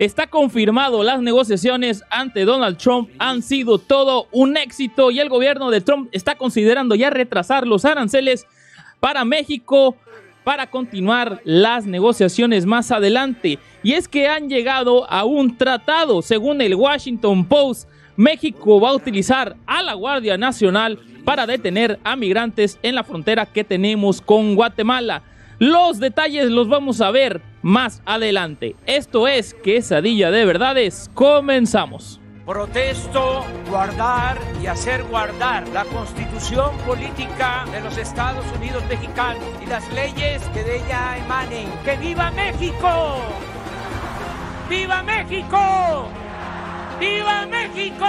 Está confirmado, las negociaciones ante Donald Trump han sido todo un éxito y el gobierno de Trump está considerando ya retrasar los aranceles para México para continuar las negociaciones más adelante. Y es que han llegado a un tratado, según el Washington Post, México va a utilizar a la Guardia Nacional para detener a migrantes en la frontera que tenemos con Guatemala. Los detalles los vamos a ver más adelante. Esto es Quesadilla de Verdades. Comenzamos. Protesto guardar y hacer guardar la constitución política de los Estados Unidos mexicanos y las leyes que de ella emanen. ¡Que viva México! ¡Viva México! ¡Viva México!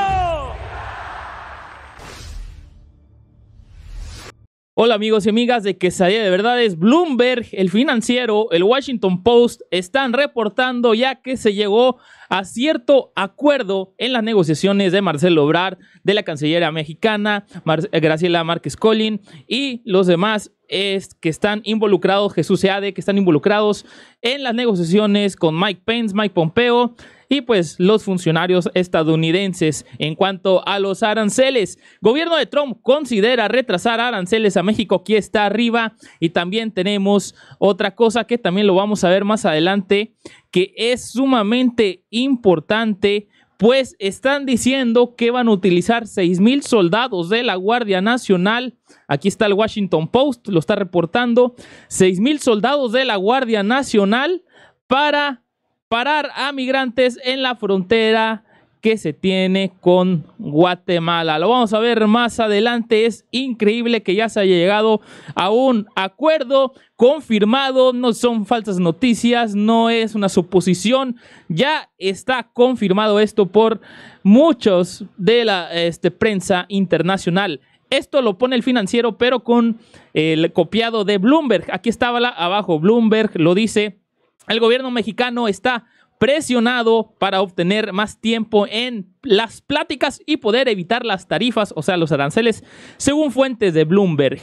Hola amigos y amigas de Quesadilla de Verdades, Bloomberg, El Financiero, El Washington Post están reportando ya que se llegó a cierto acuerdo en las negociaciones de Marcelo Obrar, de la cancillera mexicana, eh, Graciela Márquez Collin y los demás es que están involucrados, Jesús Seade, que están involucrados en las negociaciones con Mike Pence, Mike Pompeo y pues los funcionarios estadounidenses. En cuanto a los aranceles, gobierno de Trump considera retrasar aranceles a México, aquí está arriba. Y también tenemos otra cosa que también lo vamos a ver más adelante, que es sumamente importante, pues están diciendo que van a utilizar 6.000 soldados de la Guardia Nacional. Aquí está el Washington Post, lo está reportando. 6.000 soldados de la Guardia Nacional para parar a migrantes en la frontera que se tiene con Guatemala. Lo vamos a ver más adelante. Es increíble que ya se haya llegado a un acuerdo confirmado. No son falsas noticias, no es una suposición. Ya está confirmado esto por muchos de la este, prensa internacional. Esto lo pone el financiero, pero con el copiado de Bloomberg. Aquí estaba abajo. Bloomberg lo dice. El gobierno mexicano está presionado para obtener más tiempo en las pláticas y poder evitar las tarifas, o sea, los aranceles, según fuentes de Bloomberg.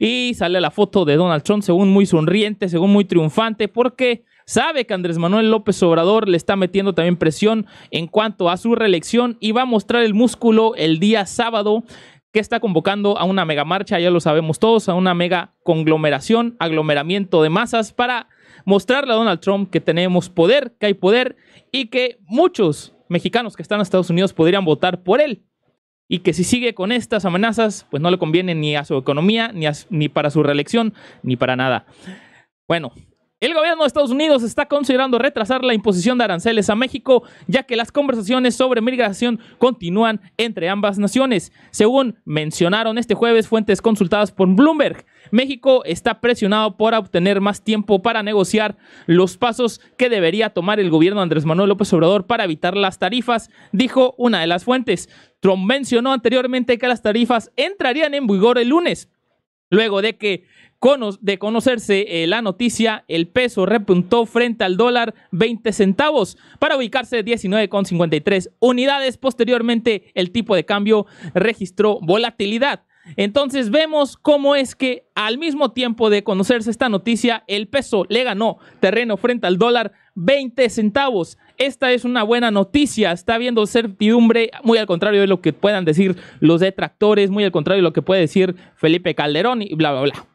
Y sale la foto de Donald Trump, según muy sonriente, según muy triunfante, porque sabe que Andrés Manuel López Obrador le está metiendo también presión en cuanto a su reelección y va a mostrar el músculo el día sábado que está convocando a una mega marcha, ya lo sabemos todos, a una mega conglomeración, aglomeramiento de masas para mostrarle a Donald Trump que tenemos poder, que hay poder y que muchos mexicanos que están en Estados Unidos podrían votar por él. Y que si sigue con estas amenazas, pues no le conviene ni a su economía, ni, ni para su reelección, ni para nada. Bueno, el gobierno de Estados Unidos está considerando retrasar la imposición de aranceles a México, ya que las conversaciones sobre migración continúan entre ambas naciones. Según mencionaron este jueves fuentes consultadas por Bloomberg, México está presionado por obtener más tiempo para negociar los pasos que debería tomar el gobierno de Andrés Manuel López Obrador para evitar las tarifas, dijo una de las fuentes. Trump mencionó anteriormente que las tarifas entrarían en vigor el lunes Luego de que de conocerse eh, la noticia, el peso repuntó frente al dólar 20 centavos para ubicarse 19,53 unidades. Posteriormente, el tipo de cambio registró volatilidad entonces vemos cómo es que al mismo tiempo de conocerse esta noticia, el peso le ganó terreno frente al dólar 20 centavos. Esta es una buena noticia, está habiendo certidumbre, muy al contrario de lo que puedan decir los detractores, muy al contrario de lo que puede decir Felipe Calderón y bla, bla, bla.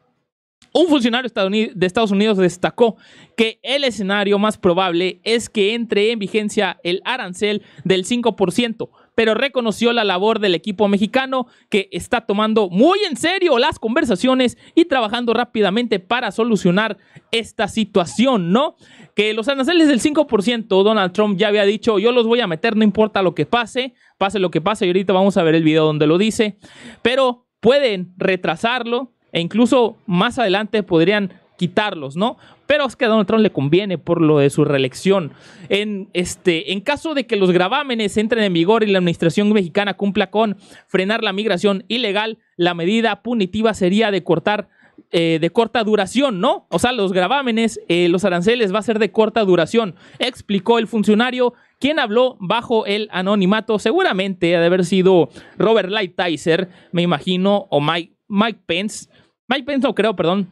Un funcionario de Estados Unidos destacó que el escenario más probable es que entre en vigencia el arancel del 5% pero reconoció la labor del equipo mexicano que está tomando muy en serio las conversaciones y trabajando rápidamente para solucionar esta situación, ¿no? Que los aranceles del 5%, Donald Trump ya había dicho, yo los voy a meter, no importa lo que pase, pase lo que pase, y ahorita vamos a ver el video donde lo dice, pero pueden retrasarlo e incluso más adelante podrían quitarlos, ¿no? Pero es que a Donald Trump le conviene por lo de su reelección. En, este, en caso de que los gravámenes entren en vigor y la administración mexicana cumpla con frenar la migración ilegal, la medida punitiva sería de cortar eh, de corta duración, ¿no? O sea, los gravámenes, eh, los aranceles va a ser de corta duración, explicó el funcionario, quien habló bajo el anonimato. Seguramente ha de haber sido Robert Lighthizer, me imagino, o Mike, Mike Pence. Mike Pence, no creo, perdón.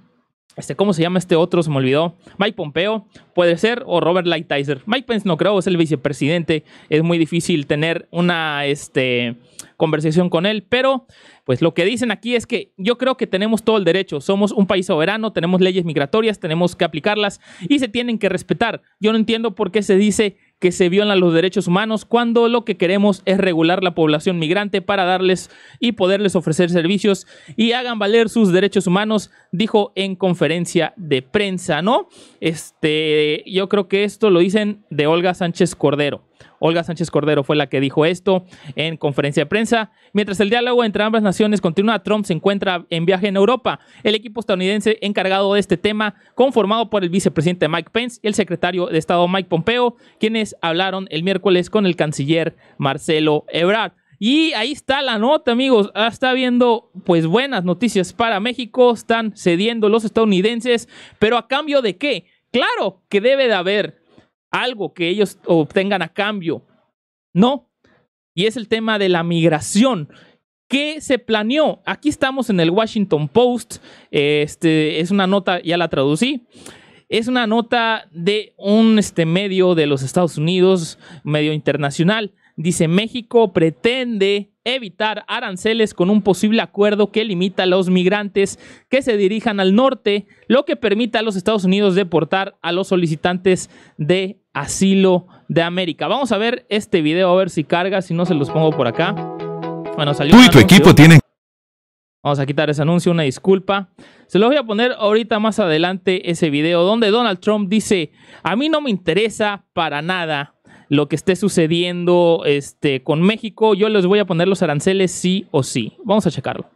Este, ¿Cómo se llama este otro? Se me olvidó. Mike Pompeo, puede ser, o Robert Lighthizer. Mike Pence no creo, es el vicepresidente. Es muy difícil tener una este, conversación con él, pero pues lo que dicen aquí es que yo creo que tenemos todo el derecho. Somos un país soberano, tenemos leyes migratorias, tenemos que aplicarlas y se tienen que respetar. Yo no entiendo por qué se dice que se violan los derechos humanos cuando lo que queremos es regular la población migrante para darles y poderles ofrecer servicios y hagan valer sus derechos humanos, dijo en conferencia de prensa, ¿no? Este, yo creo que esto lo dicen de Olga Sánchez Cordero. Olga Sánchez Cordero fue la que dijo esto en conferencia de prensa. Mientras el diálogo entre ambas naciones continúa, Trump se encuentra en viaje en Europa. El equipo estadounidense encargado de este tema, conformado por el vicepresidente Mike Pence y el secretario de Estado Mike Pompeo, quienes hablaron el miércoles con el canciller Marcelo Ebrard. Y ahí está la nota, amigos. Ah, está viendo pues buenas noticias para México. Están cediendo los estadounidenses, pero a cambio de qué? Claro que debe de haber algo que ellos obtengan a cambio. No. Y es el tema de la migración. ¿Qué se planeó? Aquí estamos en el Washington Post. Este, es una nota, ya la traducí. Es una nota de un este, medio de los Estados Unidos, medio internacional. Dice, México pretende evitar aranceles con un posible acuerdo que limita a los migrantes que se dirijan al norte, lo que permita a los Estados Unidos deportar a los solicitantes de asilo de América. Vamos a ver este video, a ver si carga, si no se los pongo por acá. Bueno, salió Tú y tu equipo tienen... Vamos a quitar ese anuncio, una disculpa. Se los voy a poner ahorita más adelante ese video donde Donald Trump dice, a mí no me interesa para nada lo que esté sucediendo este, con México, yo les voy a poner los aranceles sí o sí. Vamos a checarlo.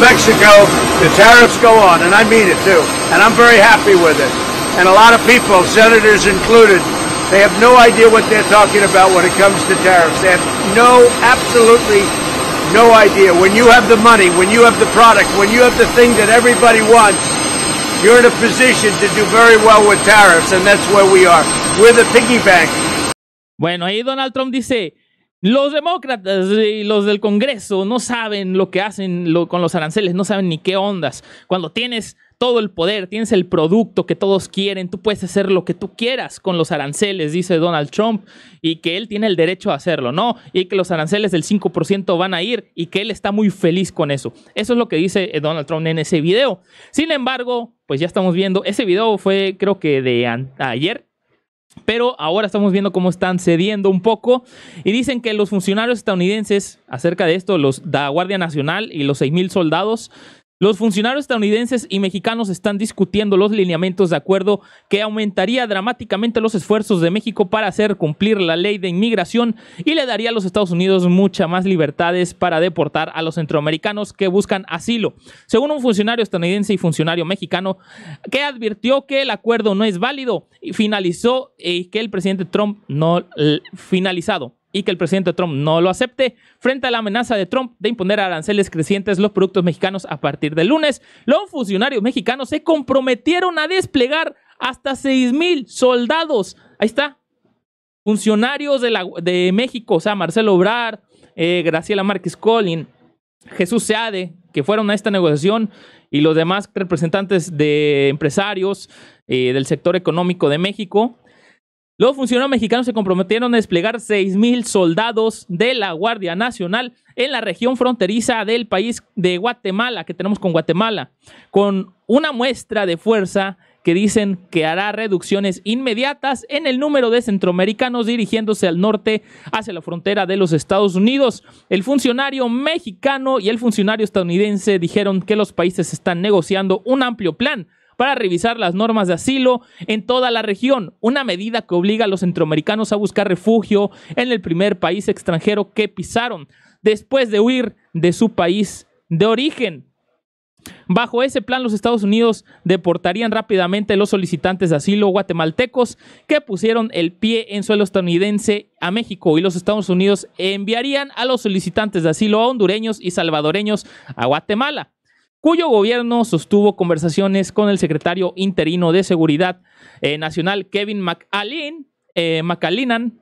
Mexico, the tariffs go on, and I mean it too. and I'm very happy with it. And a lot of people, senators included, they have no idea what they're talking about when it comes to tariffs. They have no, absolutely no idea. When you have the money, when you have the product, when you have the thing that everybody wants, you're in a position to do very well with tariffs, and that's where we are. We're the piggy bank. Bueno, ahí Donald Trump dice, Los demócratas y los del Congreso no saben lo que hacen lo, con los aranceles, no saben ni qué ondas. Cuando tienes todo el poder, tienes el producto que todos quieren, tú puedes hacer lo que tú quieras con los aranceles, dice Donald Trump, y que él tiene el derecho a hacerlo, ¿no? Y que los aranceles del 5% van a ir y que él está muy feliz con eso. Eso es lo que dice eh, Donald Trump en ese video. Sin embargo, pues ya estamos viendo, ese video fue creo que de ayer, pero ahora estamos viendo cómo están cediendo un poco y dicen que los funcionarios estadounidenses acerca de esto, los de la Guardia Nacional y los 6.000 soldados, los funcionarios estadounidenses y mexicanos están discutiendo los lineamientos de acuerdo que aumentaría dramáticamente los esfuerzos de México para hacer cumplir la ley de inmigración y le daría a los Estados Unidos muchas más libertades para deportar a los centroamericanos que buscan asilo, según un funcionario estadounidense y funcionario mexicano que advirtió que el acuerdo no es válido y finalizó y que el presidente Trump no finalizado y que el presidente Trump no lo acepte. Frente a la amenaza de Trump de imponer aranceles crecientes los productos mexicanos a partir del lunes, los funcionarios mexicanos se comprometieron a desplegar hasta 6 mil soldados. Ahí está. Funcionarios de, la, de México, o sea, Marcelo Obrar, eh, Graciela Márquez Collin, Jesús Seade, que fueron a esta negociación, y los demás representantes de empresarios eh, del sector económico de México, los funcionarios mexicanos se comprometieron a desplegar 6.000 soldados de la Guardia Nacional en la región fronteriza del país de Guatemala, que tenemos con Guatemala, con una muestra de fuerza que dicen que hará reducciones inmediatas en el número de centroamericanos dirigiéndose al norte hacia la frontera de los Estados Unidos. El funcionario mexicano y el funcionario estadounidense dijeron que los países están negociando un amplio plan para revisar las normas de asilo en toda la región, una medida que obliga a los centroamericanos a buscar refugio en el primer país extranjero que pisaron después de huir de su país de origen. Bajo ese plan, los Estados Unidos deportarían rápidamente los solicitantes de asilo guatemaltecos que pusieron el pie en suelo estadounidense a México y los Estados Unidos enviarían a los solicitantes de asilo hondureños y salvadoreños a Guatemala cuyo gobierno sostuvo conversaciones con el secretario interino de Seguridad eh, Nacional, Kevin eh, McAllen,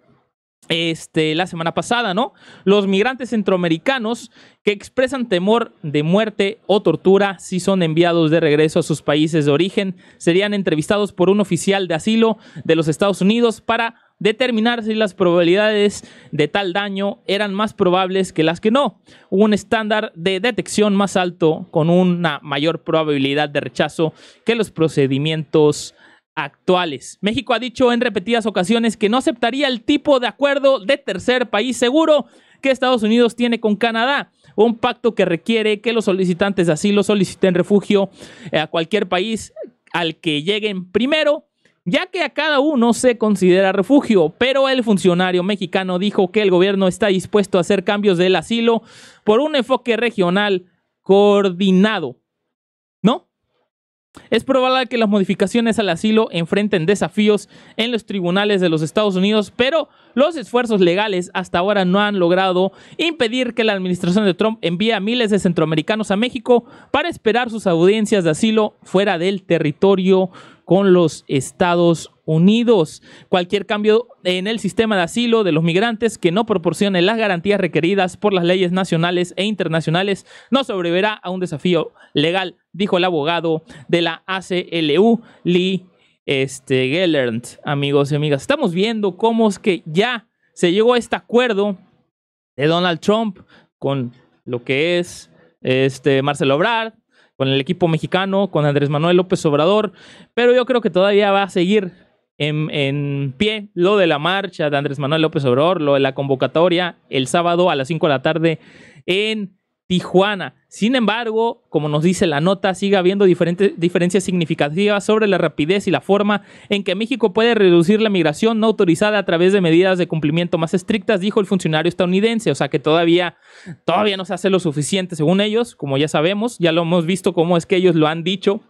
este, la semana pasada, ¿no? Los migrantes centroamericanos que expresan temor de muerte o tortura si son enviados de regreso a sus países de origen serían entrevistados por un oficial de asilo de los Estados Unidos para determinar si las probabilidades de tal daño eran más probables que las que no. Un estándar de detección más alto con una mayor probabilidad de rechazo que los procedimientos actuales. México ha dicho en repetidas ocasiones que no aceptaría el tipo de acuerdo de tercer país seguro que Estados Unidos tiene con Canadá, un pacto que requiere que los solicitantes de asilo soliciten refugio eh, a cualquier país al que lleguen primero ya que a cada uno se considera refugio, pero el funcionario mexicano dijo que el gobierno está dispuesto a hacer cambios del asilo por un enfoque regional coordinado. ¿No? Es probable que las modificaciones al asilo enfrenten desafíos en los tribunales de los Estados Unidos, pero los esfuerzos legales hasta ahora no han logrado impedir que la administración de Trump envíe a miles de centroamericanos a México para esperar sus audiencias de asilo fuera del territorio con los Estados Unidos. Cualquier cambio en el sistema de asilo de los migrantes que no proporcione las garantías requeridas por las leyes nacionales e internacionales no sobrevivirá a un desafío legal, dijo el abogado de la ACLU, Lee este, Gellert, amigos y amigas. Estamos viendo cómo es que ya se llegó a este acuerdo de Donald Trump con lo que es este Marcelo Obrar, con el equipo mexicano, con Andrés Manuel López Obrador, pero yo creo que todavía va a seguir en, pie lo de la marcha de Andrés Manuel López Obrador, lo de la convocatoria el sábado a las 5 de la tarde en Tijuana. Sin embargo, como nos dice la nota, sigue habiendo diferentes, diferencias significativas sobre la rapidez y la forma en que México puede reducir la migración no autorizada a través de medidas de cumplimiento más estrictas, dijo el funcionario estadounidense. O sea que todavía, todavía no se hace lo suficiente, según ellos, como ya sabemos, ya lo hemos visto cómo es que ellos lo han dicho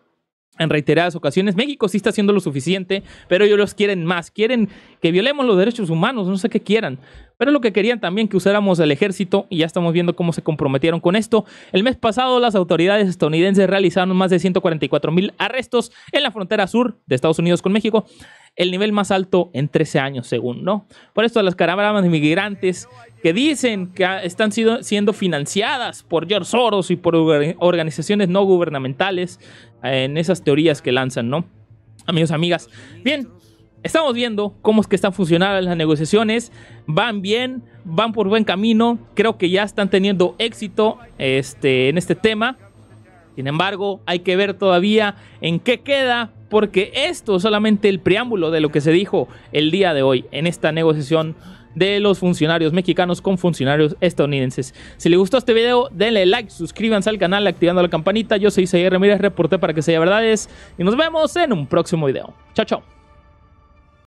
en reiteradas ocasiones. México sí está haciendo lo suficiente, pero ellos los quieren más. Quieren que violemos los derechos humanos, no sé qué quieran. Pero lo que querían también que usáramos el ejército y ya estamos viendo cómo se comprometieron con esto. El mes pasado las autoridades estadounidenses realizaron más de 144 mil arrestos en la frontera sur de Estados Unidos con México el nivel más alto en 13 años, según, ¿no? Por esto, las caravanas de migrantes que dicen que están siendo financiadas por George Soros y por organizaciones no gubernamentales eh, en esas teorías que lanzan, ¿no? Amigos, amigas. Bien, estamos viendo cómo es que están funcionando las negociaciones. Van bien, van por buen camino. Creo que ya están teniendo éxito este, en este tema. Sin embargo, hay que ver todavía en qué queda, porque esto es solamente el preámbulo de lo que se dijo el día de hoy en esta negociación de los funcionarios mexicanos con funcionarios estadounidenses. Si les gustó este video, denle like, suscríbanse al canal activando la campanita. Yo soy Isaías Ramírez, reporté para que sea verdades y nos vemos en un próximo video. Chao, chao.